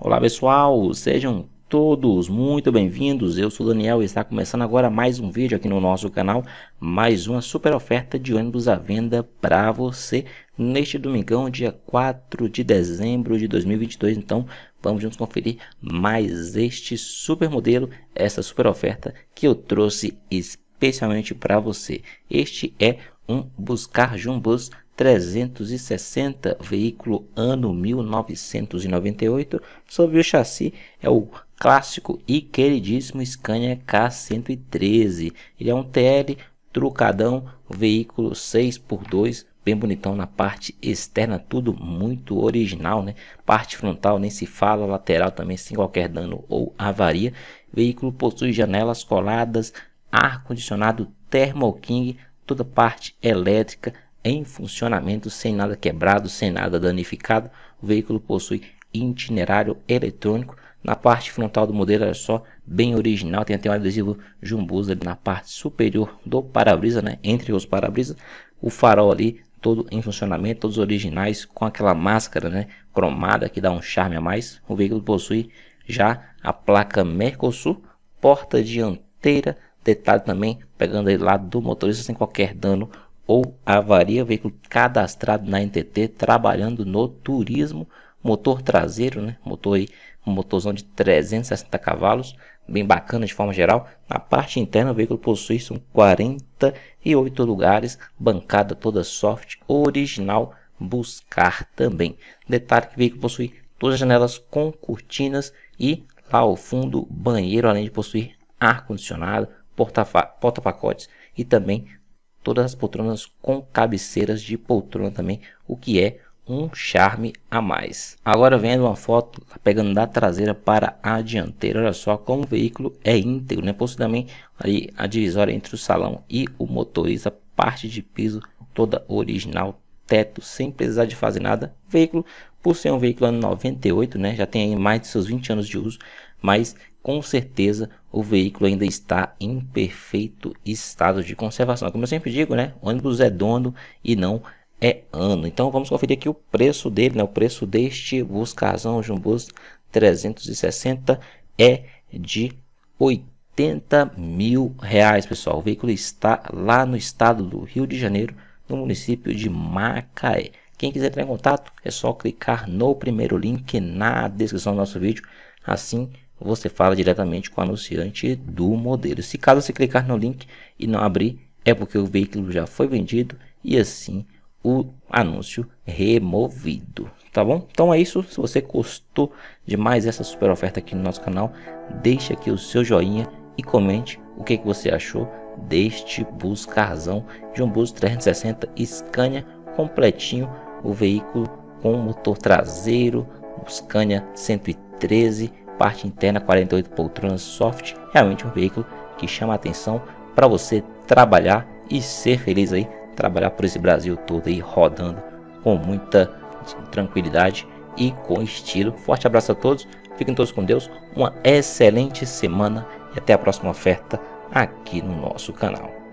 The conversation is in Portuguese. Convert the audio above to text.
Olá pessoal, sejam todos muito bem-vindos. Eu sou Daniel e está começando agora mais um vídeo aqui no nosso canal, mais uma super oferta de ônibus à venda para você neste domingão, dia 4 de dezembro de 2022. Então, vamos juntos conferir mais este super modelo, essa super oferta que eu trouxe especialmente para você. Este é um Buscar Jumbus 360, veículo ano 1998, sobre o chassi é o clássico e queridíssimo Scania K113. Ele é um TL trucadão, veículo 6x2, bem bonitão na parte externa, tudo muito original, né? Parte frontal nem se fala, lateral também sem qualquer dano ou avaria. Veículo possui janelas coladas, ar condicionado Thermal King, toda parte elétrica, em funcionamento, sem nada quebrado, sem nada danificado. O veículo possui itinerário eletrônico. Na parte frontal do modelo, olha é só, bem original, tem até um adesivo Jumbuza na parte superior do para-brisa, né? entre os para-brisa. O farol ali todo em funcionamento, todos originais, com aquela máscara né, cromada que dá um charme a mais. O veículo possui já a placa Mercosul, porta dianteira, detalhe também pegando aí lá do motorista sem qualquer dano ou avaria veículo cadastrado na NTT trabalhando no turismo, motor traseiro, né? motor aí, um motorzão de 360 cavalos, bem bacana de forma geral. Na parte interna o veículo possui são 48 lugares, bancada toda soft, original, buscar também. Detalhe que o veículo possui todas as janelas com cortinas e lá ao fundo banheiro, além de possuir ar-condicionado, porta-pacotes e também todas as poltronas com cabeceiras de poltrona também, o que é um charme a mais. Agora vendo uma foto, tá pegando da traseira para a dianteira, olha só como o veículo é íntegro, né? Possui também ali a divisória entre o salão e o motorista, parte de piso toda original, teto sem precisar de fazer nada. Veículo, por ser um veículo ano 98, né? Já tem mais de seus 20 anos de uso, mas com certeza o veículo ainda está em perfeito estado de conservação. Como eu sempre digo, né? O ônibus é dono e não é ano. Então vamos conferir aqui o preço dele, né? O preço deste Buscazão Jumbus 360 é de 80 mil reais, pessoal. O veículo está lá no estado do Rio de Janeiro, no município de Macaé. Quem quiser entrar em contato é só clicar no primeiro link na descrição do nosso vídeo. Assim você fala diretamente com o anunciante do modelo. Se caso você clicar no link e não abrir, é porque o veículo já foi vendido e assim o anúncio removido, tá bom? Então é isso, se você gostou demais essa super oferta aqui no nosso canal, deixe aqui o seu joinha e comente o que, que você achou deste carzão de um Bus 360 Scania completinho, o veículo com motor traseiro, Scania 113 parte interna 48 poltronas soft, realmente um veículo que chama a atenção para você trabalhar e ser feliz aí, trabalhar por esse Brasil todo aí rodando com muita tranquilidade e com estilo. Forte abraço a todos, fiquem todos com Deus, uma excelente semana e até a próxima oferta aqui no nosso canal.